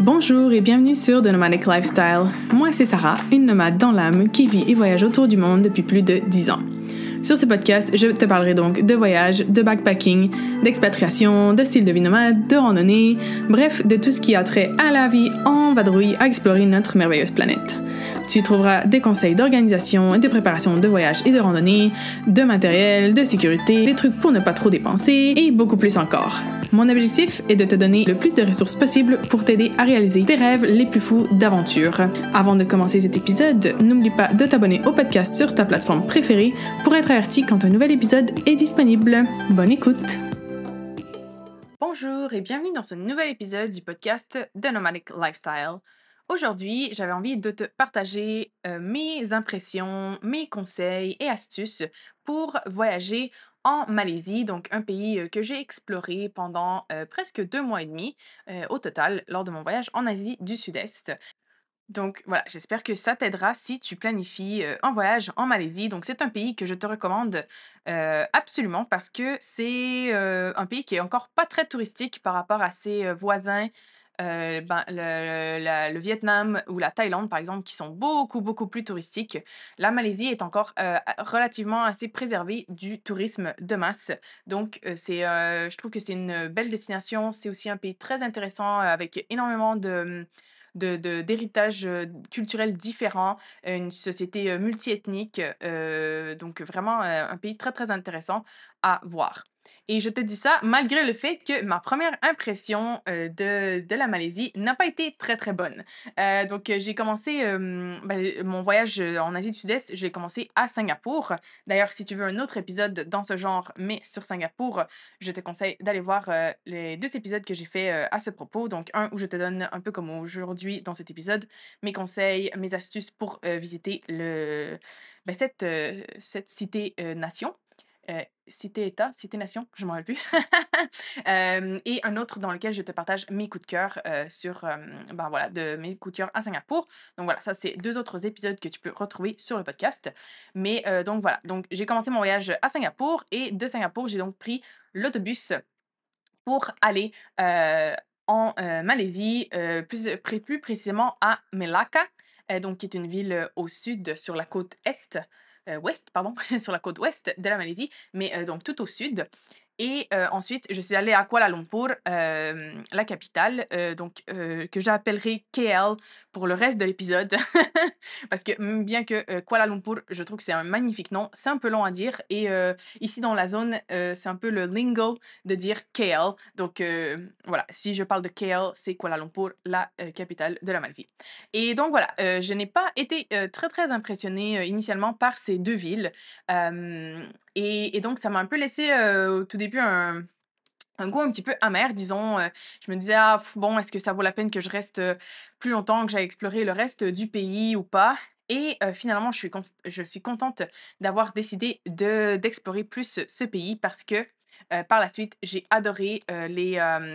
Bonjour et bienvenue sur The Nomadic Lifestyle. Moi, c'est Sarah, une nomade dans l'âme qui vit et voyage autour du monde depuis plus de 10 ans. Sur ce podcast, je te parlerai donc de voyage, de backpacking, d'expatriation, de style de vie nomade, de randonnée, bref, de tout ce qui a trait à la vie en vadrouille à explorer notre merveilleuse planète tu y trouveras des conseils d'organisation, de préparation de voyage et de randonnée, de matériel, de sécurité, des trucs pour ne pas trop dépenser et beaucoup plus encore. Mon objectif est de te donner le plus de ressources possible pour t'aider à réaliser tes rêves les plus fous d'aventure. Avant de commencer cet épisode, n'oublie pas de t'abonner au podcast sur ta plateforme préférée pour être averti quand un nouvel épisode est disponible. Bonne écoute! Bonjour et bienvenue dans ce nouvel épisode du podcast The Nomadic Lifestyle. Aujourd'hui, j'avais envie de te partager euh, mes impressions, mes conseils et astuces pour voyager en Malaisie, donc un pays euh, que j'ai exploré pendant euh, presque deux mois et demi au total lors de mon voyage en Asie du Sud-Est. Donc voilà, j'espère que ça t'aidera si tu planifies un voyage en Malaisie. Donc c'est un pays que je te recommande absolument parce que c'est un pays qui est encore pas très touristique par rapport à ses voisins euh, ben, le, Vietnam ou la Thaïlande, par exemple, qui sont beaucoup, beaucoup plus touristiques, la Malaisie est encore euh, relativement assez préservée du tourisme de masse. Donc, euh, je trouve que c'est une belle destination. C'est aussi un pays très intéressant avec énormément de d'héritages de, culturels différents, une société multiethnique, donc vraiment un pays très très intéressant à voir. Et je te dis ça malgré le fait que ma première impression euh, de, de, la Malaisie n'a pas été très très bonne. Euh, donc euh, j'ai commencé ben, mon voyage en Asie du Sud-Est, j'ai commencé à Singapour. D'ailleurs, si tu veux un autre épisode dans ce genre, mais sur Singapour, je te conseille d'aller voir les deux épisodes que j'ai fait à ce propos. Donc un où je te donne un peu comme aujourd'hui dans cet épisode mes conseils, mes astuces pour visiter le, ben, cette, cette cité-nation. Cité-État, euh, Cité-Nation, je m'en rappelle plus. Euh, et un autre dans lequel je te partage mes coups de cœur euh, sur, ben voilà, de mes coups de cœur à Singapour. Donc voilà, ça c'est deux autres épisodes que tu peux retrouver sur le podcast. Mais donc voilà, donc j'ai commencé mon voyage à Singapour et de Singapour, j'ai donc pris l'autobus pour aller en Malaisie, plus, précisément à Melaka, donc qui est une ville au sud sur la côte est ouest, pardon, sur la côte ouest de la Malaisie, mais donc tout au sud. Et euh, ensuite, je suis allée à Kuala Lumpur, euh, la capitale, euh, donc que j'appellerai KL pour le reste de l'épisode. Parce que mm, bien que Kuala Lumpur, je trouve que c'est un magnifique nom, c'est un peu long à dire. Et ici dans la zone, c'est un peu le lingo de dire KL. Donc voilà, si je parle de KL, c'est Kuala Lumpur, la capitale de la Malaisie. Et donc voilà, je n'ai pas été très très impressionnée initialement par ces deux villes. Et, donc, ça m'a un peu laissé au tout début un, goût un petit peu amer, disons. Je me disais, ah, bon, est-ce que ça vaut la peine que je reste plus longtemps, que j'aille explorer le reste du pays ou pas et finalement, je suis, je suis contente d'avoir décidé d'explorer plus ce pays parce que par la suite, j'ai adoré les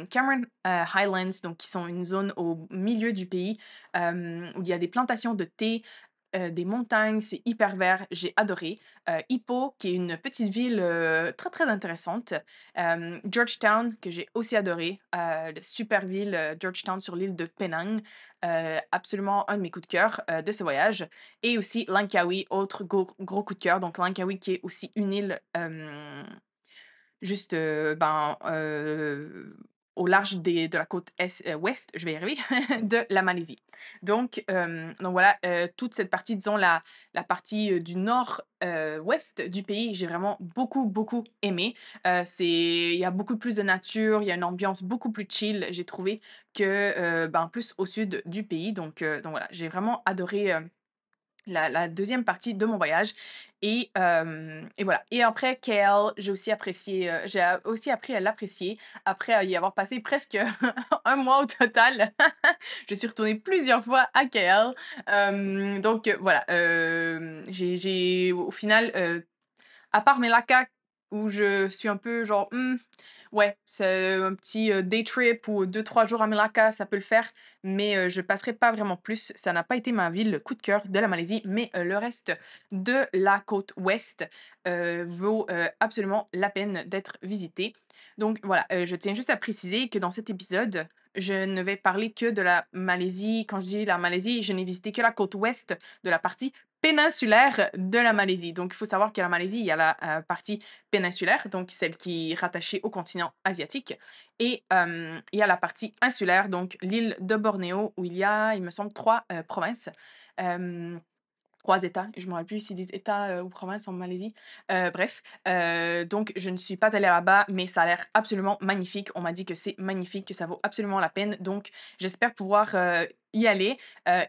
Cameron Highlands, donc qui sont une zone au milieu du pays où il y a des plantations de thé, euh, des montagnes, c'est hyper vert, j'ai adoré. Euh, Ipoh, qui est une petite ville euh, très très intéressante. Georgetown, que j'ai aussi adoré, super ville, Georgetown sur l'île de Penang, absolument un de mes coups de cœur de ce voyage. Et aussi Langkawi, autre gros, gros coup de cœur, donc Langkawi qui est aussi une île juste, ben au large des, de la côte est, euh, ouest, je vais y arriver, de la Malaisie. Donc, euh, donc voilà, euh, toute cette partie, disons la, la partie du nord-ouest du pays, j'ai vraiment beaucoup, beaucoup aimé. Il y a beaucoup plus de nature, il y a une ambiance beaucoup plus chill, j'ai trouvé, que ben, plus au sud du pays. Donc, donc voilà, j'ai vraiment adoré la, deuxième partie de mon voyage. Et, euh, et voilà. Et après, Kale, j'ai aussi apprécié, euh, j'ai aussi appris à l'apprécier après y avoir passé presque un mois au total. je suis retournée plusieurs fois à Kale. Euh, donc voilà, j'ai au final, à part Melaka où je suis un peu genre, «Hum, ouais, c'est un petit day trip ou deux, trois jours à Melaka, ça peut le faire, mais je passerai pas vraiment plus. Ça n'a pas été ma ville, coup de cœur de la Malaisie, mais le reste de la côte ouest vaut absolument la peine d'être visité. Donc voilà, je tiens juste à préciser que dans cet épisode, je ne vais parler que de la Malaisie. Quand je dis la Malaisie, je n'ai visité que la côte ouest de la partie péninsulaire de la Malaisie. Donc, il faut savoir que la Malaisie, il y a la euh, partie péninsulaire, donc celle qui est rattachée au continent asiatique, et euh, il y a la partie insulaire, donc l'île de Bornéo, où il y a, il me semble, trois euh, provinces trois États. Je me rappelle plus s'ils disent État euh, ou province en Malaisie. Euh, bref, euh, donc je ne suis pas allée là-bas, mais ça a l'air absolument magnifique. On m'a dit que c'est magnifique, que ça vaut absolument la peine. Donc j'espère pouvoir y aller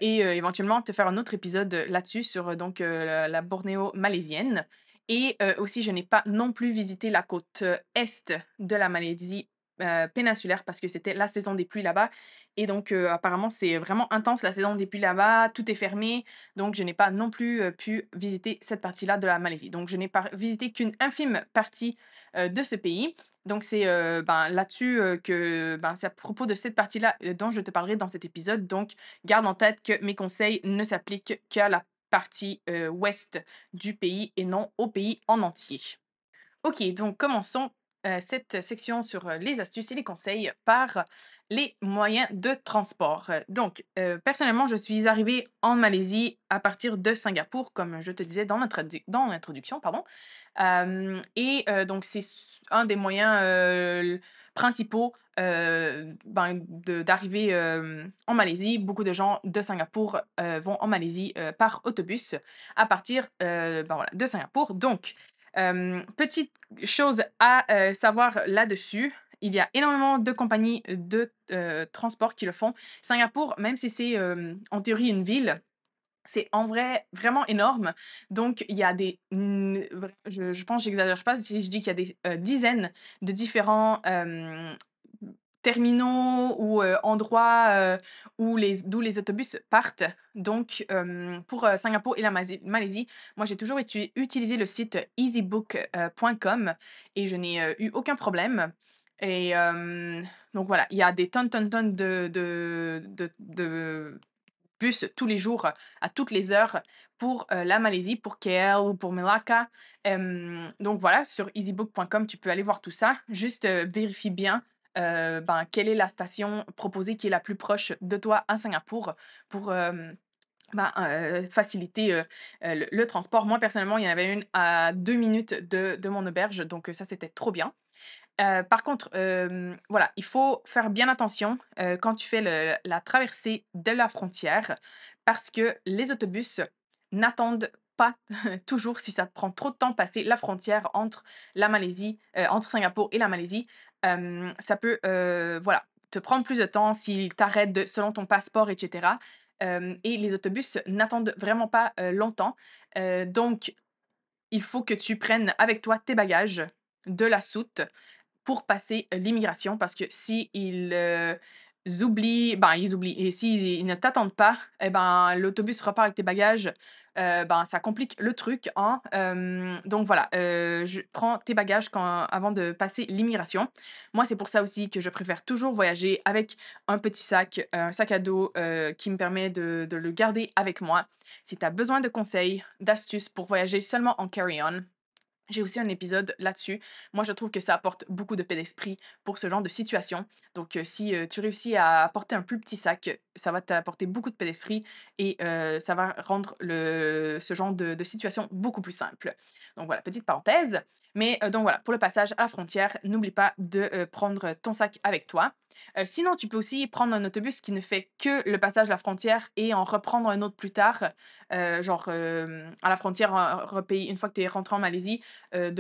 et éventuellement te faire un autre épisode là-dessus sur donc la, la Bornéo malaisienne. Et aussi, je n'ai pas non plus visité la côte est de la Malaisie euh, péninsulaire parce que c'était la saison des pluies là-bas. Et donc, euh, apparemment, c'est vraiment intense la saison des pluies là-bas. Tout est fermé. Donc, je n'ai pas non plus euh, pu visiter cette partie-là de la Malaisie. Donc, je n'ai pas visité qu'une infime partie de ce pays. Donc, c'est ben, là-dessus que ben, c'est à propos de cette partie-là dont je te parlerai dans cet épisode. Donc, garde en tête que mes conseils ne s'appliquent qu'à la partie ouest du pays et non au pays en entier. Ok, donc commençons euh, cette section sur euh, les astuces et les conseils par les moyens de transport. Euh, donc, personnellement, je suis arrivée en Malaisie à partir de Singapour, comme je te disais dans l'introduction. pardon. et donc, c'est un des moyens principaux ben, d'arriver en Malaisie. Beaucoup de gens de Singapour vont en Malaisie par autobus à partir ben, de Singapour. Donc, petite chose à savoir là-dessus, il y a énormément de compagnies de transport qui le font. Singapour, même si c'est en théorie une ville, c'est en vrai vraiment énorme. Donc, il y a des. Je, je pense, j'exagère pas si je dis qu'il y a des dizaines de différents terminaux ou euh, endroits euh, où les, d'où les autobus partent. Donc, pour euh, Singapour et la Malaisie, moi, j'ai toujours utilisé le site easybook.com et je n'ai eu aucun problème. Et donc, voilà, il y a des tonnes, tonnes, tonnes de, de, bus tous les jours, à toutes les heures, pour la Malaisie, pour KL ou pour Melaka. donc voilà, sur easybook.com, tu peux aller voir tout ça. Juste vérifie bien ben, quelle est la station proposée qui est la plus proche de toi à Singapour pour ben, faciliter le, transport. Moi, personnellement, il y en avait une à deux minutes de, de mon auberge, donc ça, c'était trop bien. par contre, voilà, il faut faire bien attention quand tu fais la traversée de la frontière parce que les autobus n'attendent pas toujours si ça prend trop de temps passer la frontière entre la Malaisie, entre Singapour et la Malaisie ça peut, voilà, te prendre plus de temps s'ils t'arrêtent selon ton passeport, etc. et les autobus n'attendent vraiment pas longtemps. donc, il faut que tu prennes avec toi tes bagages de la soute pour passer l'immigration parce que si ils oublient, ben ils oublient et s'ils ne t'attendent pas, eh ben l'autobus repart avec tes bagages euh, ben, ça complique le truc. Hein. donc voilà, euh, je prends tes bagages avant de passer l'immigration. Moi, c'est pour ça aussi que je préfère toujours voyager avec un petit sac, un sac à dos euh, qui me permet de, de, le garder avec moi. Si tu as besoin de conseils, d'astuces pour voyager seulement en carry-on, j'ai aussi un épisode là-dessus. Moi, je trouve que ça apporte beaucoup de paix d'esprit pour ce genre de situation. Donc, euh, si euh, tu réussis à apporter un plus petit sac, ça va t'apporter beaucoup de paix d'esprit et euh, ça va rendre le, ce genre de, situation beaucoup plus simple. Donc, voilà, petite parenthèse. Mais euh, donc voilà, pour le passage à la frontière, n'oublie pas de euh, prendre euh, ton sac avec toi. sinon, tu peux aussi prendre un autobus qui ne fait que le passage à la frontière et en reprendre un autre plus tard, genre à la frontière une fois que tu es rentré en Malaisie,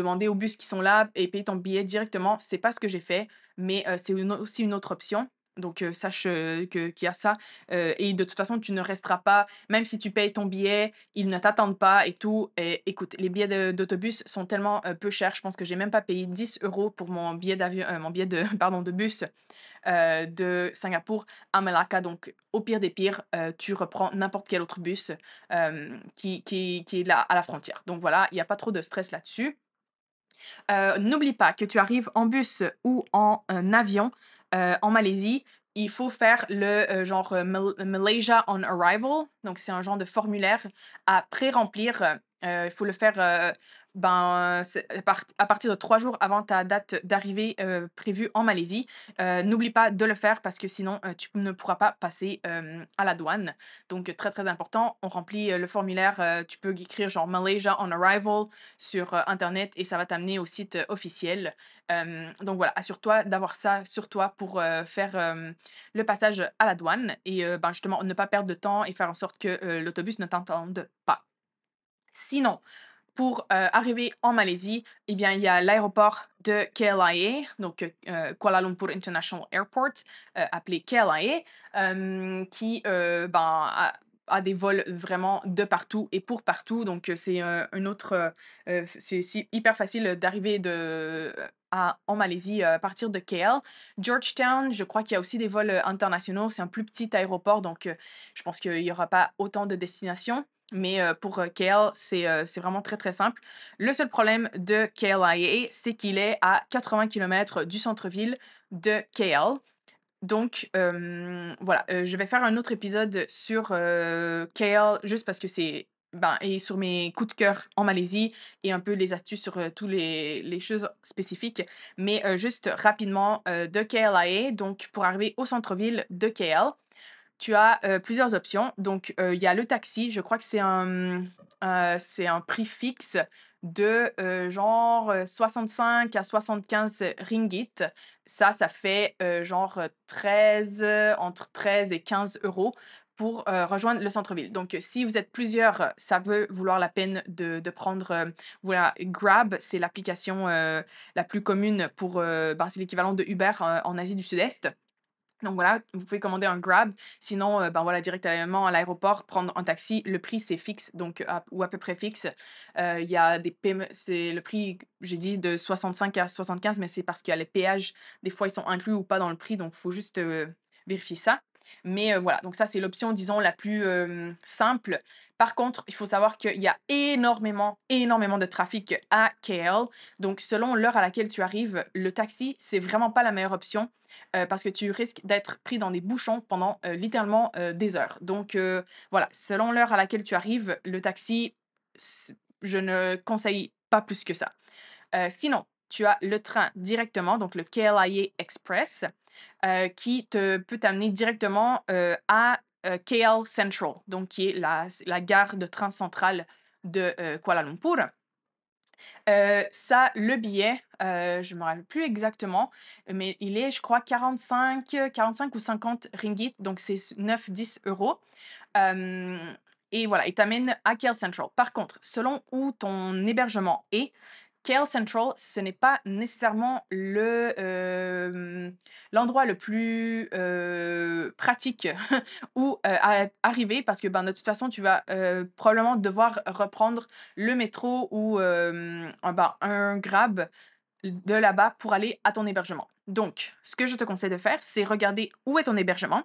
demander aux bus qui sont là et payer ton billet directement. C'est pas ce que j'ai fait, mais c'est aussi une autre option. Donc, sache que qu'il y a ça. et de toute façon, tu ne resteras pas, même si tu payes ton billet, ils ne t'attendent pas et tout. Et, écoute, les billets d'autobus sont tellement peu chers. Je pense que j'ai même pas payé 10 euros pour mon billet mon de, pardon, de bus de Singapour à Malacca. Donc, au pire des pires, tu reprends n'importe quel autre bus qui, qui, est là à la frontière. Donc, voilà, il n'y a pas trop de stress là-dessus. N'oublie pas que tu arrives en bus ou en avion. Euh, en Malaisie, il faut faire le euh, genre euh, Malaysia on Arrival. Donc, c'est un genre de formulaire à pré-remplir. Il faut le faire ben, euh, euh, à partir de trois jours avant ta date d'arrivée euh, prévue en Malaisie. N'oublie pas de le faire parce que sinon, tu ne pourras pas passer à la douane. Donc, très, très important. On remplit le formulaire. tu peux écrire genre Malaysia on arrival sur Internet et ça va t'amener au site officiel. donc, voilà, assure-toi d'avoir ça sur toi pour faire le passage à la douane et ben, justement ne pas perdre de temps et faire en sorte que l'autobus ne t'entende pas. Sinon, pour euh, arriver en Malaisie, eh bien, il y a l'aéroport de KLIA, donc euh, Kuala Lumpur International Airport, euh, appelé KLIA, qui ben, a, des vols vraiment de partout et pour partout. Donc, c'est un autre. c'est hyper facile d'arriver de. À, en Malaisie à partir de KL. Georgetown, je crois qu'il y a aussi des vols internationaux. C'est un plus petit aéroport, donc je pense qu'il n'y aura pas autant de destinations. Mais pour KL, c'est vraiment très très simple. Le seul problème de KLIA, c'est qu'il est à 80 km du centre-ville de KL. Donc voilà, je vais faire un autre épisode sur KL juste parce que c'est ben, et sur mes coups de cœur en Malaisie et un peu les astuces sur tous toutes les, choses spécifiques. Mais juste rapidement de KLIA, donc pour arriver au centre-ville de KL tu as euh, plusieurs options. Donc, euh, il y a le taxi. Je crois que c'est un, euh, un prix fixe de genre 65 à 75 ringgit. Ça, ça fait genre 13, entre 13 et 15 euros pour rejoindre le centre-ville. Donc, si vous êtes plusieurs, ça veut vouloir la peine de, prendre voilà, Grab. C'est l'application la plus commune pour... Bah, c'est l'équivalent de Uber en Asie du Sud-Est. Donc voilà, vous pouvez commander un Grab. Sinon, euh, ben voilà, directement à l'aéroport, prendre un taxi. Le prix, c'est fixe, donc ou à peu près fixe. Euh, il y a des c'est le prix, j'ai dit de 65 à 75, mais c'est parce qu'il y a les péages. Des fois, ils sont inclus ou pas dans le prix, donc il faut juste euh, vérifier ça. Mais voilà, donc ça, c'est l'option, disons, la plus simple. Par contre, il faut savoir qu'il y a énormément, énormément de trafic à KL. Donc, selon l'heure à laquelle tu arrives, le taxi, c'est vraiment pas la meilleure option parce que tu risques d'être pris dans des bouchons pendant littéralement des heures. Donc, voilà, selon l'heure à laquelle tu arrives, le taxi, je ne conseille pas plus que ça. sinon, tu as le train directement, donc le KLIA Express. Euh, qui te, peut t'amener directement euh, à euh, KL Central, donc qui est la, la gare de train centrale de Kuala Lumpur. ça, le billet, je ne me rappelle plus exactement, mais il est, je crois, 45, 45 ou 50 ringgit, donc c'est 9-10 euros. et voilà, il t'amène à KL Central. Par contre, selon où ton hébergement est, Kale Central, ce n'est pas nécessairement le, l'endroit le plus pratique où à arriver parce que ben, de toute façon, tu vas probablement devoir reprendre le métro ou un, ah, ben, un grab de là-bas pour aller à ton hébergement. Donc, ce que je te conseille de faire, c'est regarder où est ton hébergement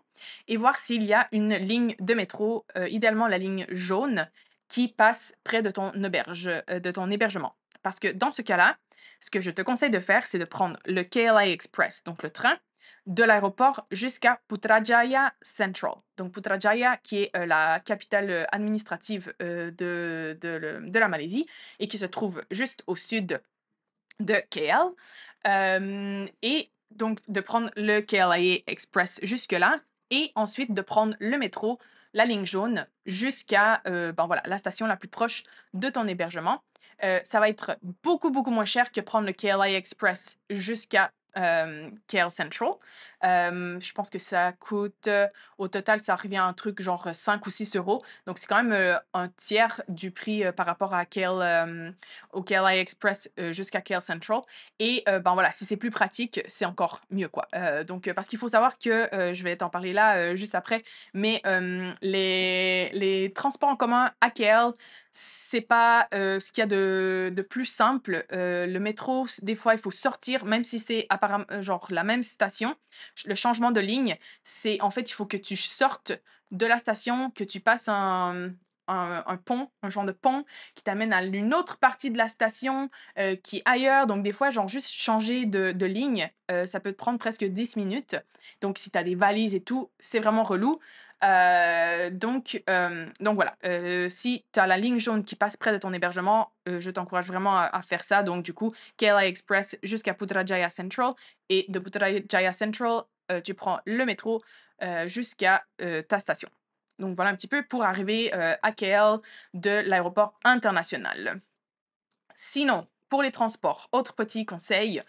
et voir s'il y a une ligne de métro, idéalement la ligne jaune, qui passe près de ton auberge, de ton hébergement. Parce que dans ce cas-là, ce que je te conseille de faire, c'est de prendre le KLA Express, donc le train, de l'aéroport jusqu'à Putrajaya Central. Donc Putrajaya, qui est euh, la capitale euh, administrative euh, de, de, la Malaisie et qui se trouve juste au sud de KL. et donc de prendre le KLIA Express jusque-là et ensuite de prendre le métro, la ligne jaune, jusqu'à ben voilà, la station la plus proche de ton hébergement. Euh, ça va être beaucoup, beaucoup moins cher que prendre le KLI Express jusqu'à euh, KL Central je pense que ça coûte, au total, ça revient à un truc genre 5 ou 6 euros. Donc, c'est quand même un tiers du prix par rapport à quel, au KLI Express jusqu'à KL Central. Et ben voilà, si c'est plus pratique, c'est encore mieux, quoi. donc, parce qu'il faut savoir que, je vais t'en parler là juste après, mais les, les transports en commun à KL, c'est pas ce qu'il y a de, de plus simple. le métro, des fois, il faut sortir, même si c'est apparemment genre la même station, le changement de ligne, c'est en fait, il faut que tu sortes de la station, que tu passes un, un, pont, un genre de pont qui t'amène à une autre partie de la station euh, qui est ailleurs. Donc, des fois, genre, juste changer de, ligne, euh, ça peut te prendre presque 10 minutes. Donc, si tu as des valises et tout, c'est vraiment relou donc, donc voilà, si tu as la ligne jaune qui passe près de ton hébergement, je t'encourage vraiment à, faire ça. Donc du coup, KLA Express jusqu'à Putrajaya Central et de Putrajaya Central, tu prends le métro jusqu'à ta station. Donc voilà un petit peu pour arriver à KL de l'aéroport international. Sinon, pour les transports, autre petit conseil,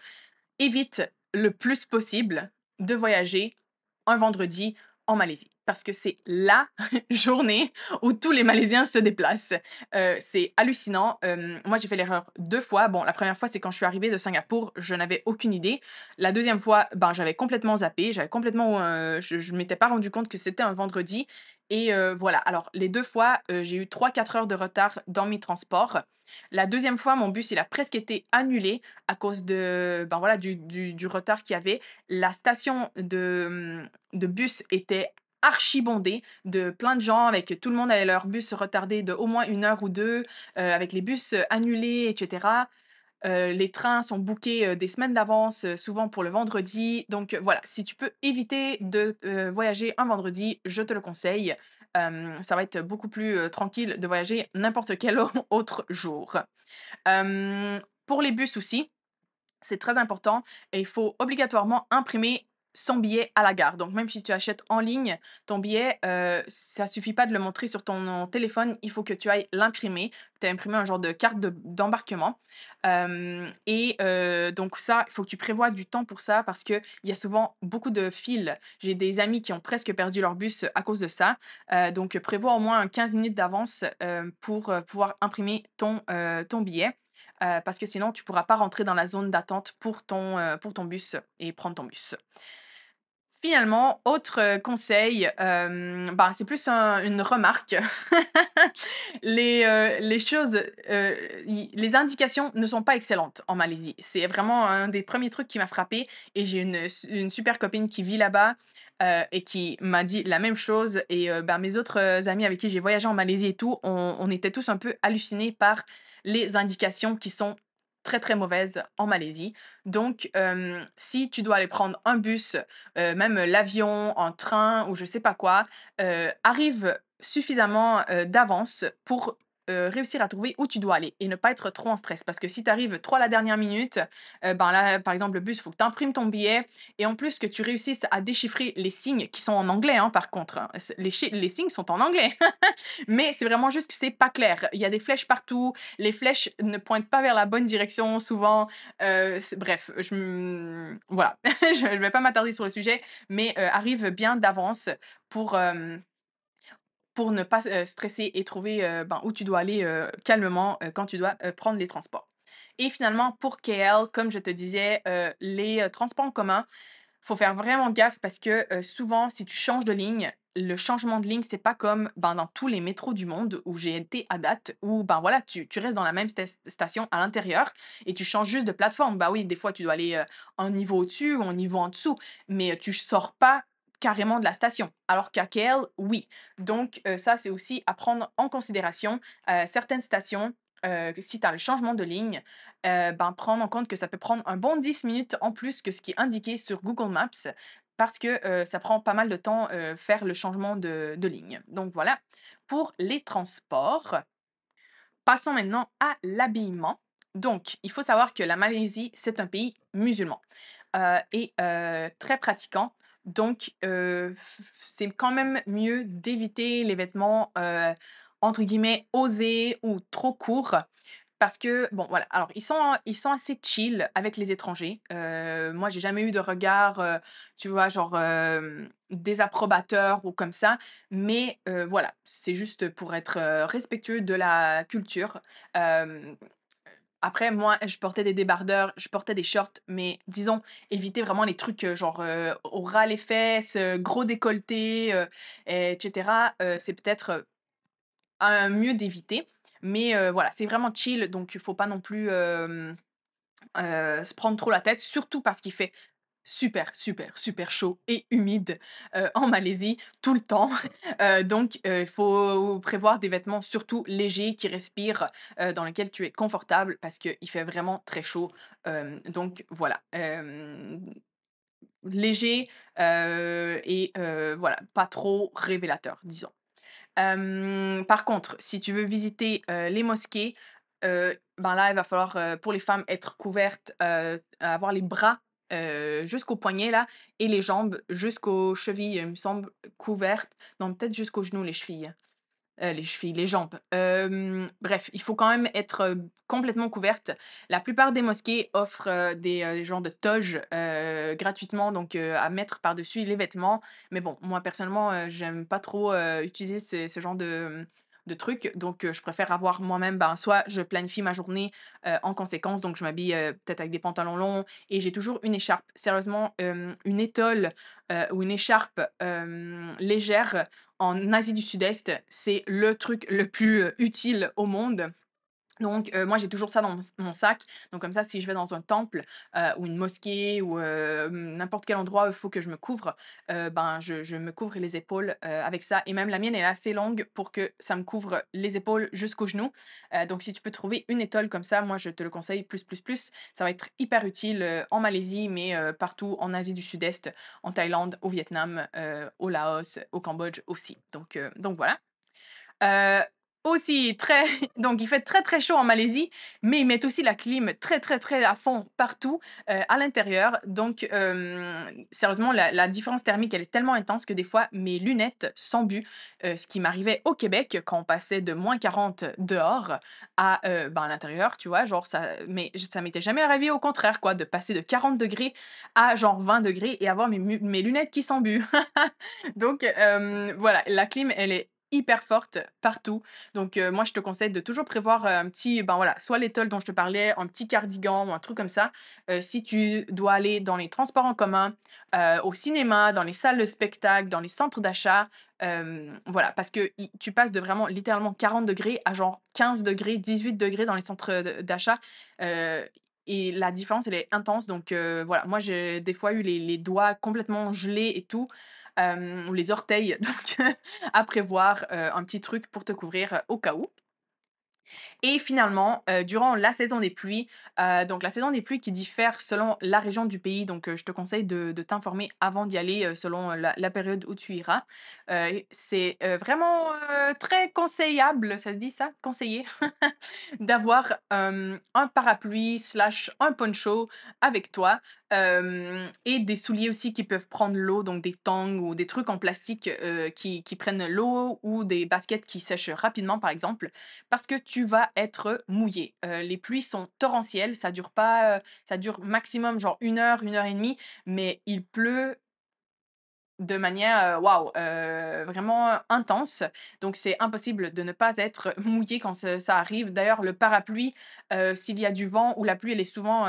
évite le plus possible de voyager un vendredi en Malaisie parce que c'est la journée où tous les Malaisiens se déplacent. Euh, c'est hallucinant. Euh, moi, j'ai fait l'erreur deux fois. Bon, la première fois, c'est quand je suis arrivée de Singapour, je n'avais aucune idée. La deuxième fois, ben, j'avais complètement zappé. J'avais complètement, euh, je ne m'étais pas rendu compte que c'était un vendredi. Et voilà, alors les deux fois, j'ai eu 3-4 heures de retard dans mes transports. La deuxième fois, mon bus, il a presque été annulé à cause de, ben voilà, du, du, du retard qu'il y avait. La station de, hum, de bus était archibondé de plein de gens avec tout le monde avait leur bus retardé de au moins une heure ou deux, euh, avec les bus euh, annulés, etc. Euh, les trains sont bookés des semaines d'avance, souvent pour le vendredi. Donc voilà, si tu peux éviter de voyager un vendredi, je te le conseille. ça va être beaucoup plus tranquille de voyager n'importe quel autre jour. pour les bus aussi, c'est très important et il faut obligatoirement imprimer son billet à la gare. Donc même si tu achètes en ligne ton billet, ça euh, ça suffit pas de le montrer sur ton téléphone, il faut que tu ailles l'imprimer. Tu as imprimé un genre de carte d'embarquement. Euh, et euh, donc ça, il faut que tu prévoies du temps pour ça parce qu'il y a souvent beaucoup de fils. J'ai des amis qui ont presque perdu leur bus à cause de ça. donc prévois au moins 15 minutes d'avance pour pouvoir imprimer ton, ton billet. parce que sinon, tu ne pourras pas rentrer dans la zone d'attente pour, ton pour ton bus et prendre ton bus. Finalement, autre euh, conseil, bah, c'est plus une remarque. les, euh, les choses, les indications ne sont pas excellentes en Malaisie. C'est vraiment un des premiers trucs qui m'a frappé et j'ai une, super copine qui vit là-bas. et qui m'a dit la même chose. Et ben mes autres amis avec qui j'ai voyagé en Malaisie et tout, on, on était tous un peu hallucinés par les indications qui sont très très mauvaise en Malaisie. Donc, si tu dois aller prendre un bus, même l'avion, un train ou je sais pas quoi, arrive suffisamment d'avance pour euh, réussir à trouver où tu dois aller et ne pas être trop en stress. Parce que si tu arrives trop à la dernière minute, euh, ben là, par exemple, le bus, il faut que tu imprimes ton billet et en plus que tu réussisses à déchiffrer les signes qui sont en anglais, hein, par contre. Hein. Les, signes sont en anglais. Mais c'est vraiment juste que c'est pas clair. Il y a des flèches partout, les flèches ne pointent pas vers la bonne direction souvent. Euh, bref, je, voilà. je ne vais pas m'attarder sur le sujet, mais arrive bien d'avance pour pour ne pas stresser et trouver ben, où tu dois aller calmement quand tu dois prendre les transports. Et finalement, pour KL, comme je te disais, les transports en commun, faut faire vraiment gaffe parce que souvent, si tu changes de ligne, le changement de ligne, c'est pas comme ben, dans tous les métros du monde où j'ai été à date, où ben voilà, tu, restes dans la même station à l'intérieur et tu changes juste de plateforme. Bah oui, des fois tu dois aller en un niveau au-dessus ou un niveau en dessous, mais tu ne sors pas carrément de la station, alors qu'à KL, oui. Donc euh, ça, c'est aussi à prendre en considération. Euh, certaines stations, euh, si tu as le changement de ligne, ben, prendre en compte que ça peut prendre un bon 10 minutes en plus que ce qui est indiqué sur Google Maps parce que ça prend pas mal de temps faire le changement de, ligne. Donc voilà, pour les transports. Passons maintenant à l'habillement. Donc, il faut savoir que la Malaisie, c'est un pays musulman. et très pratiquant. Donc, c'est quand même mieux d'éviter les vêtements, entre guillemets, osés ou trop courts. Parce que, bon, voilà, alors ils sont, ils sont assez chill avec les étrangers. Euh, moi, j'ai jamais eu de regard, tu vois, genre désapprobateur ou comme ça. Mais voilà, c'est juste pour être respectueux de la culture après, moi, je portais des débardeurs, je portais des shorts, mais disons, éviter vraiment les trucs euh, genre euh, au ras les fesses, euh, gros décolleté, etc. c'est peut-être mieux d'éviter. Mais voilà, c'est vraiment chill, donc il ne faut pas non plus se prendre trop la tête, surtout parce qu'il fait super, super, super chaud et humide euh, en Malaisie tout le temps. Euh, donc, euh, il faut prévoir des vêtements surtout légers qui respirent, dans lesquels tu es confortable parce qu'il fait vraiment très chaud. donc, voilà. léger et voilà, pas trop révélateur, disons. par contre, si tu veux visiter les mosquées, ben là, il va falloir pour les femmes être couvertes, avoir les bras jusqu'aux euh, jusqu'au poignet, là, et les jambes jusqu'aux chevilles, il me semble, couvertes. donc peut-être jusqu'aux genoux, les chevilles. Euh, les chevilles, les jambes. bref, il faut quand même être complètement couverte. La plupart des mosquées offrent des genres de toges gratuitement, donc à mettre par-dessus les vêtements. Mais bon, moi personnellement, j'aime pas trop utiliser ce, genre de de trucs. Donc, je préfère avoir moi-même, ben, soit je planifie ma journée en conséquence, donc je m'habille peut-être avec des pantalons longs et j'ai toujours une écharpe. Sérieusement, une étole ou une écharpe légère en Asie du Sud-Est, c'est le truc le plus utile au monde. Donc, moi, j'ai toujours ça dans mon sac. Donc, comme ça, si je vais dans un temple ou une mosquée ou mmh, n'importe quel endroit il faut que je me couvre, ben, je, me couvre les épaules avec ça. Et même la mienne est assez longue pour que ça me couvre les épaules jusqu'aux genoux. donc, si tu peux trouver une étole comme ça, moi, je te le conseille plus, plus, plus. Ça va être hyper utile en Malaisie, mais partout en Asie du Sud-Est, en Thaïlande, au Vietnam, au Laos, au Cambodge aussi. Donc, donc voilà aussi très. Donc, il fait très, très chaud en Malaisie, mais ils mettent aussi la clim très, très, très à fond partout euh, à l'intérieur. Donc, euh, sérieusement, la, différence thermique, elle est tellement intense que des fois, mes lunettes s'embuent. Euh, ce qui m'arrivait au Québec quand on passait de moins 40 dehors à, euh, ben, l'intérieur, tu vois, genre, ça, mais ça m'était jamais arrivé au contraire, quoi, de passer de 40 degrés à genre 20 degrés et avoir mes, mes lunettes qui s'embuent. Donc, voilà, la clim, elle est hyper forte partout. Donc moi, je te conseille de toujours prévoir un petit, ben voilà, soit l'étole dont je te parlais, un petit cardigan ou un truc comme ça. si tu dois aller dans les transports en commun, au cinéma, dans les salles de spectacle, dans les centres d'achat, voilà, parce que tu passes de vraiment littéralement 40 degrés à genre 15 degrés, 18 degrés dans les centres d'achat et la différence elle est intense donc voilà moi j'ai des fois eu les, les doigts complètement gelés et tout ou les orteils, donc à prévoir un petit truc pour te couvrir au cas où. Et finalement, euh, durant la saison des pluies, euh, donc la saison des pluies qui diffère selon la région du pays, donc euh, je te conseille de, de t'informer avant d'y aller selon la, période où tu iras. c'est vraiment très conseillable, ça se dit ça, conseiller, d'avoir un parapluie slash un poncho avec toi et des souliers aussi qui peuvent prendre l'eau, donc des tangs ou des trucs en plastique qui, qui prennent l'eau ou des baskets qui sèchent rapidement par exemple, parce que tu vas être mouillé. Euh, les pluies sont torrentielles, ça dure pas, euh, ça dure maximum genre une heure, une heure et demie, mais il pleut de manière euh, waouh vraiment intense donc c'est impossible de ne pas être mouillé quand ça, arrive d'ailleurs le parapluie s'il y a du vent ou la pluie elle est souvent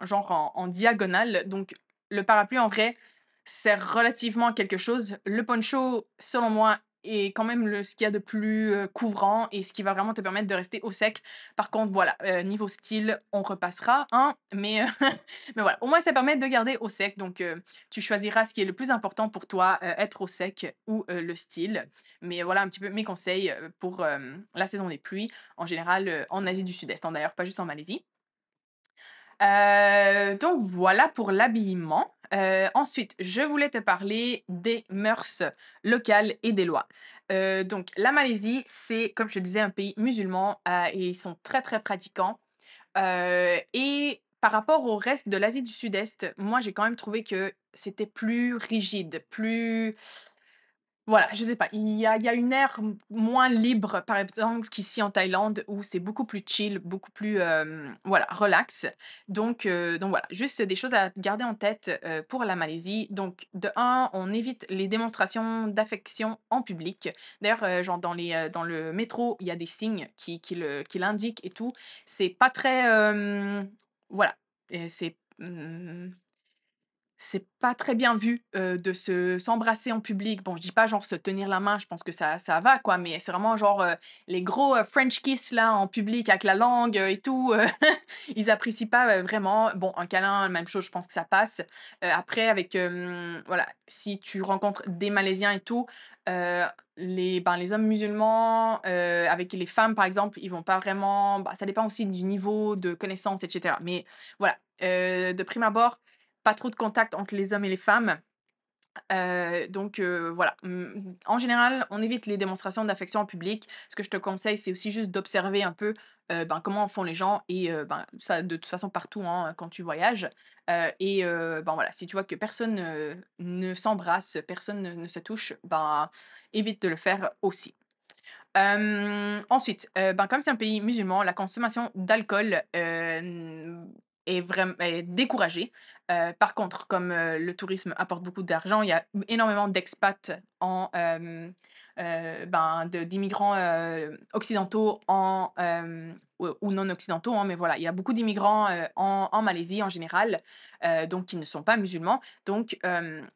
genre en, diagonale donc le parapluie en vrai sert relativement quelque chose. Le poncho, selon moi, et quand même le, ce qu'il y a de plus couvrant et ce qui va vraiment te permettre de rester au sec. Par contre, voilà, niveau style, on repassera, hein, mais, voilà, au moins ça permet de garder au sec. Donc, tu choisiras ce qui est le plus important pour toi, être au sec ou le style. Mais voilà un petit peu mes conseils pour la saison des pluies, en général en Asie du Sud-Est, en hein, d'ailleurs pas juste en Malaisie. donc voilà pour l'habillement. Euh, ensuite, je voulais te parler des mœurs locales et des lois. Euh, donc, la Malaisie, c'est, comme je te disais, un pays musulman euh, et ils sont très, très pratiquants. et par rapport au reste de l'Asie du Sud-Est, moi, j'ai quand même trouvé que c'était plus rigide, plus voilà, je sais pas. Il y a, une ère moins libre, par exemple, qu'ici en Thaïlande, où c'est beaucoup plus chill, beaucoup plus voilà, relax. Donc, donc voilà, juste des choses à garder en tête pour la Malaisie. Donc, de un, on évite les démonstrations d'affection en public. D'ailleurs, genre dans, les, dans le métro, il y a des signes qui, l'indiquent et tout. C'est pas très. voilà. C'est. Mmh, c'est pas très bien vu de se s'embrasser en public. Bon, je dis pas genre se tenir la main, je pense que ça, va quoi, mais c'est vraiment genre les gros French kiss là en public avec la langue et tout. ils apprécient pas vraiment. Bon, un câlin, même chose, je pense que ça passe. après, avec voilà, si tu rencontres des Malaisiens et tout, les ben, les hommes musulmans avec les femmes par exemple, ils vont pas vraiment. Bah, ça dépend aussi du niveau de connaissance, etc. Mais voilà, de prime abord pas trop de contact entre les hommes et les femmes. Euh, donc euh, voilà, mmh, en général, on évite les démonstrations d'affection en public. Ce que je te conseille, c'est aussi juste d'observer un peu euh, ben, comment font les gens et ben, ça de toute façon partout hein, quand tu voyages. et ben voilà, si tu vois que personne ne s'embrasse, personne ne, se touche, ben évite de le faire aussi. ensuite, ben, comme c'est un pays musulman, la consommation d'alcool est, vraiment, est découragée. Euh, par contre, comme euh, le tourisme apporte beaucoup d'argent, il y a énormément d'expats en euh, ben, d'immigrants occidentaux en, ou non occidentaux, hein, mais voilà, il y a beaucoup d'immigrants en, Malaisie en général, donc qui ne sont pas musulmans. Donc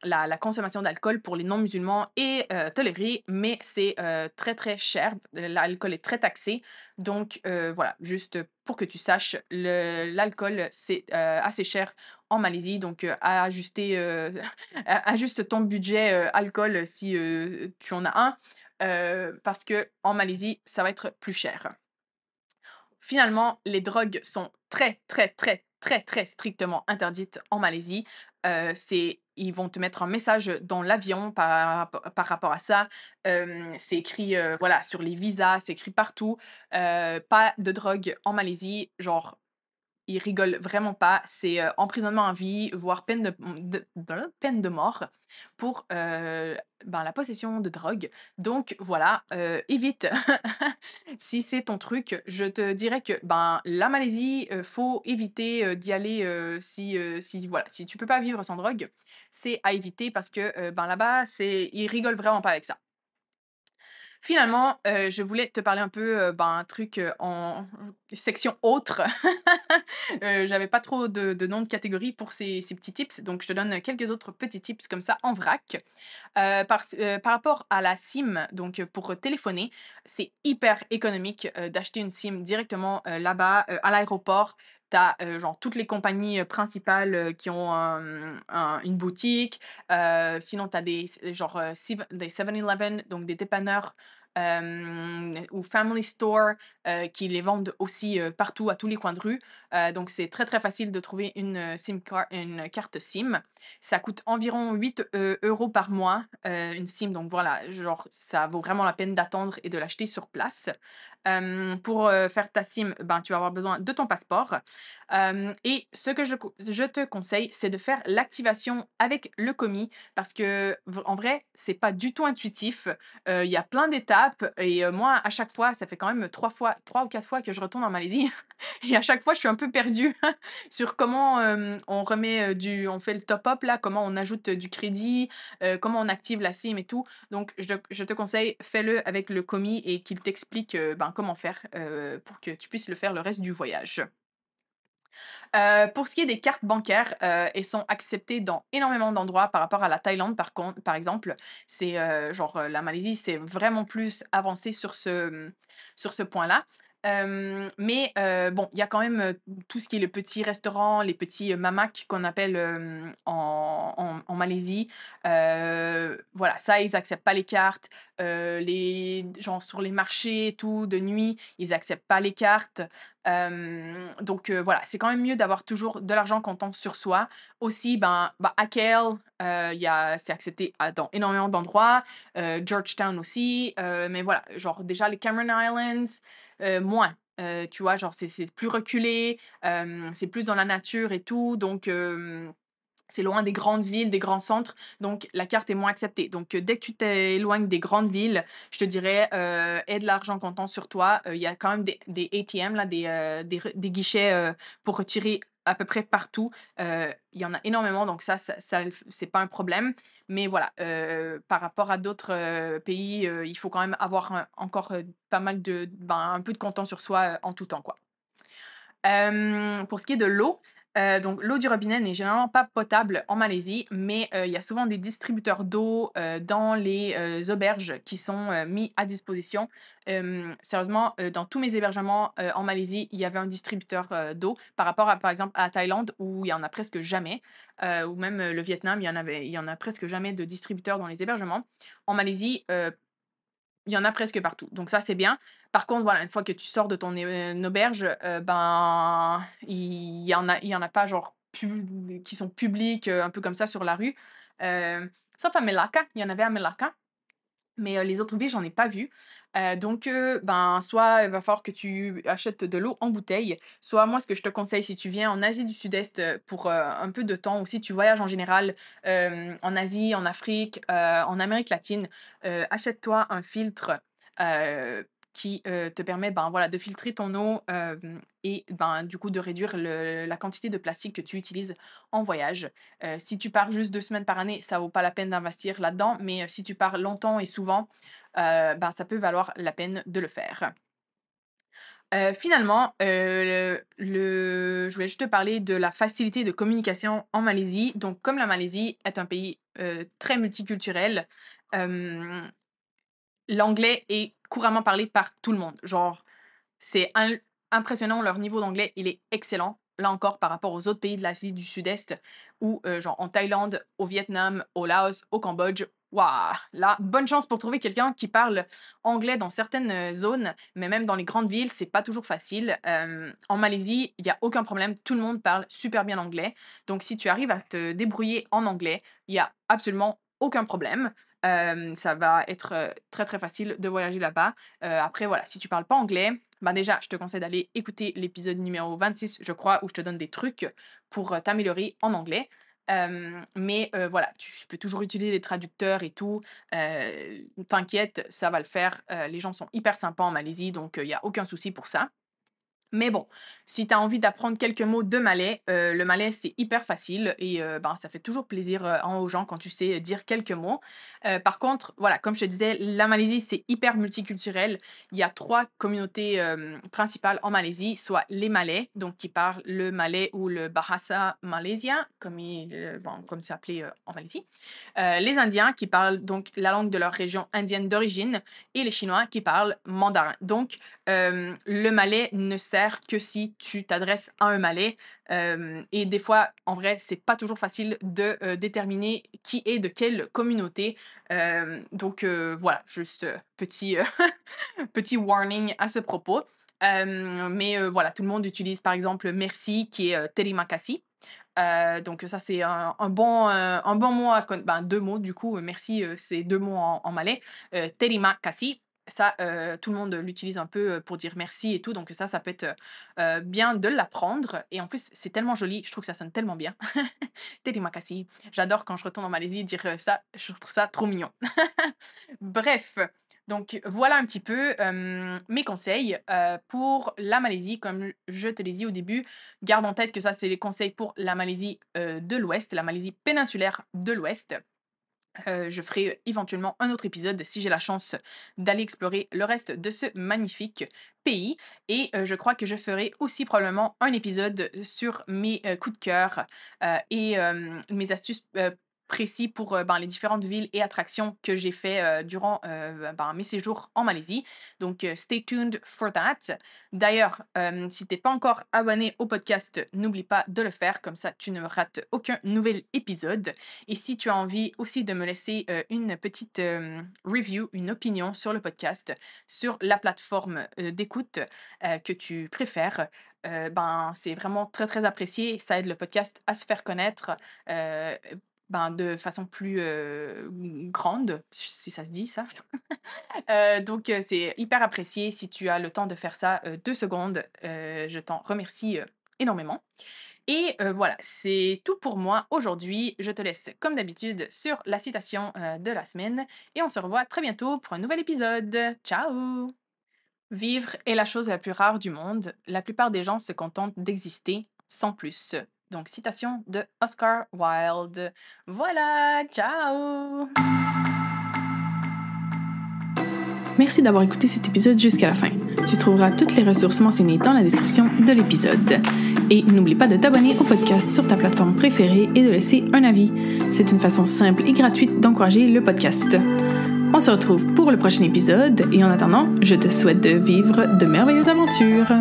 la, consommation d'alcool pour les non-musulmans est tolérée, mais c'est très très cher. L'alcool est très taxé. Donc voilà, juste pour que tu saches, l'alcool, c'est assez cher en Malaisie. Donc, ajuste ton budget alcool si tu en as un, parce que en Malaisie, ça va être plus cher. Finalement, les drogues sont très, très, très, très, très strictement interdites en Malaisie. Euh, c'est ils vont te mettre un message dans l'avion par, par, rapport à ça. Euh, c'est écrit euh, voilà sur les visas, c'est écrit partout. pas de drogue en Malaisie, genre ils rigolent vraiment pas. C'est emprisonnement à vie, voire peine de, mmh, peine de mort pour ben, la possession de drogue. Donc voilà, évite. si c'est ton truc, je te dirais que ben, la Malaisie, faut éviter d'y aller si, si, voilà, si tu peux pas vivre sans drogue. C'est à éviter parce que ben, là-bas, ils rigolent vraiment pas avec ça. Finalement, euh, je voulais te parler un peu euh, ben, un truc euh, en section autre. J'avais pas trop de, de nom de catégorie pour ces, ces, petits tips, donc je te donne quelques autres petits tips comme ça en vrac. par, par rapport à la SIM, donc pour téléphoner, c'est hyper économique d'acheter une SIM directement là-bas à l'aéroport. T'as genre toutes les compagnies principales qui ont une boutique. sinon, t'as des genre des 7-Eleven, donc des dépanneurs ou Family Store qui les vendent aussi partout à tous les coins de rue. donc, c'est très très facile de trouver une, SIM une carte SIM. Ça coûte environ 8 euros par mois une SIM. Donc voilà, genre ça vaut vraiment la peine d'attendre et de l'acheter sur place pour faire ta SIM, ben, tu vas avoir besoin de ton passeport. et ce que je, je te conseille, c'est de faire l'activation avec le commis parce que en vrai, c'est pas du tout intuitif. Il y a plein d'étapes et moi, à chaque fois, ça fait quand même trois fois, trois ou quatre fois que je retourne en Malaisie et à chaque fois, je suis un peu perdue sur comment on remet du, on fait le top-up là, comment on ajoute du crédit, comment on active la SIM et tout. Donc, je, je te conseille, fais-le avec le commis et qu'il t'explique ben, comment faire pour que tu puisses le faire le reste du voyage. pour ce qui est des cartes bancaires, elles sont acceptées dans énormément d'endroits par rapport à la Thaïlande, par, par exemple. C'est genre la Malaisie, c'est vraiment plus avancé sur ce, mmh, sur ce point-là. mais bon, il y a quand même tout ce qui est le petit restaurant, les petits mamak qu'on appelle en, en, en, Malaisie. voilà, ça, ils n'acceptent pas les cartes. Euh, les, gens sur les marchés et tout, de nuit, ils n'acceptent pas les cartes. donc voilà, c'est quand même mieux d'avoir toujours de l'argent comptant sur soi. Aussi, ben, bah, à euh, a c'est accepté dans énormément d'endroits, euh, Georgetown aussi, mais voilà, genre déjà les Cameron Islands, moins. tu vois, genre c'est plus reculé, c'est plus dans la nature et tout, donc c'est loin des grandes villes, des grands centres, donc la carte est moins acceptée. Donc euh, dès que tu t'éloignes des grandes villes, je te dirais, euh, aide l'argent comptant sur toi. Euh, il y a quand même des, des ATM, là, des, euh, guichets pour retirer à peu près partout. Il y en a énormément, donc ça, ça, n'est c'est pas un problème. Mais voilà, par rapport à d'autres pays, il faut quand même avoir encore pas mal de, ben, un peu de content sur soi en tout temps, quoi. pour ce qui est de l'eau, euh, donc, l'eau du robinet n'est généralement pas potable en Malaisie, mais euh, il y a souvent des distributeurs d'eau euh, dans les auberges qui sont mis à disposition. sérieusement, dans tous mes hébergements en Malaisie, il y avait un distributeur d'eau par rapport à, par exemple, à la Thaïlande où il y en a presque jamais, ou même le Vietnam, il y en il y en a presque jamais de distributeurs dans les hébergements. En Malaisie, il y en a presque partout. Donc ça, c'est bien. Par contre, voilà, une fois que tu sors de ton auberge, ben, il y en a, il y en a pas genre qui sont publics, un peu comme ça sur la rue. sauf à Melaka, il y en avait à Melaka. Mais les autres villes, j'en ai pas vu. donc, ben, soit il va falloir que tu achètes de l'eau en bouteille, soit moi, ce que je te conseille, si tu viens en Asie du Sud-Est pour un peu de temps, ou si tu voyages en général en Asie, en Afrique, en Amérique latine, achète-toi un filtre qui te permet ben, voilà, de filtrer ton eau et ben, du coup de réduire la quantité de plastique que tu utilises en voyage. si tu pars juste deux semaines par année, ça vaut pas la peine d'investir là-dedans, mais si tu pars longtemps et souvent, ben, ça peut valoir la peine de le faire. finalement, le, je voulais juste te parler de la facilité de communication en Malaisie. Donc, comme la Malaisie est un pays très multiculturel, l'anglais est couramment parlé par tout le monde. Genre, c'est impressionnant, leur niveau d'anglais, il est excellent. Là encore, par rapport aux autres pays de l'Asie du Sud-Est, ou euh, genre en Thaïlande, au Vietnam, au Laos, au Cambodge, Waouh, là, bonne chance pour trouver quelqu'un qui parle anglais dans certaines euh, zones, mais même dans les grandes villes, c'est pas toujours facile. en Malaisie, il n'y a aucun problème, tout le monde parle super bien anglais. Donc si tu arrives à te débrouiller en anglais, il n'y a absolument aucun problème ça va être très très facile de voyager là-bas. après, voilà, si tu parles pas anglais, ben déjà, je te conseille d'aller écouter l'épisode numéro 26, je crois, où je te donne des trucs pour t'améliorer en anglais. mais voilà, tu peux toujours utiliser les traducteurs et tout. T'inquiète, ça va le faire. les gens sont hyper sympas en Malaisie, donc il n'y a aucun souci pour ça. Mais bon, si tu as envie d'apprendre quelques mots de malais, euh, le malais c'est hyper facile et euh, ben, ça fait toujours plaisir euh, aux gens quand tu sais dire quelques mots. par contre, voilà, comme je te disais, la Malaisie c'est hyper multiculturel. Il y a trois communautés principales en Malaisie, soit les Malais, donc qui parlent le malais ou le bahasa malaisien, comme, il, bon, comme c'est appelé en Malaisie, les Indiens qui parlent donc la langue de leur région indienne d'origine et les Chinois qui parlent mandarin. Donc le malais ne sert que si tu t'adresses à un Malais. et des fois, en vrai, c'est pas toujours facile de euh, déterminer qui est de quelle communauté. donc euh, voilà, juste euh, petit, petit warning à ce propos. mais voilà, tout le monde utilise par exemple merci qui est terima Euh, donc ça c'est un, bon un bon mot ben, deux mots du coup merci c'est deux mots en, en malais terima kasi ça, tout le monde l'utilise un peu pour dire merci et tout. Donc ça, ça peut être bien de l'apprendre. Et en plus, c'est tellement joli. Je trouve que ça sonne tellement bien. Terima J'adore quand je retourne en Malaisie dire ça. Je trouve ça trop mignon. Bref. Donc voilà un petit peu mes conseils pour la Malaisie. Comme je te l'ai dit au début, garde en tête que ça c'est les conseils pour la Malaisie de l'Ouest, la Malaisie péninsulaire de l'Ouest. Euh, je ferai éventuellement un autre épisode si j'ai la chance d'aller explorer le reste de ce magnifique pays. Et euh, je crois que je ferai aussi probablement un épisode sur mes euh, coups de cœur et mes astuces précis pour ben, les différentes villes et attractions que j'ai fait durant ben, mes séjours en Malaisie. Donc, stay tuned for that. D'ailleurs, si t'es pas encore abonné au podcast, n'oublie pas de le faire, comme ça tu ne rates aucun nouvel épisode. Et si tu as envie aussi de me laisser une petite review, une opinion sur le podcast, sur la plateforme d'écoute que tu préfères, ben, c'est vraiment très très apprécié. Ça aide le podcast à se faire connaître. Ben, de façon plus grande, si ça se dit ça. Euh, donc, c'est hyper apprécié. Si tu as le temps de faire ça deux secondes, je t'en remercie énormément. Et voilà, c'est tout pour moi aujourd'hui. Je te laisse, comme d'habitude, sur la citation de la semaine. Et on se revoit très bientôt pour un nouvel épisode. Ciao Vivre est la chose la plus rare du monde. La plupart des gens se contentent d'exister sans plus. Donc, citation de Oscar Wilde. Voilà, ciao! Merci d'avoir écouté cet épisode jusqu'à la fin. Tu trouveras toutes les ressources mentionnées dans la description de l'épisode. Et n'oublie pas de t'abonner au podcast sur ta plateforme préférée et de laisser un avis. C'est une façon simple et gratuite d'encourager le podcast. On se retrouve pour le prochain épisode et en attendant, je te souhaite de vivre de merveilleuses aventures.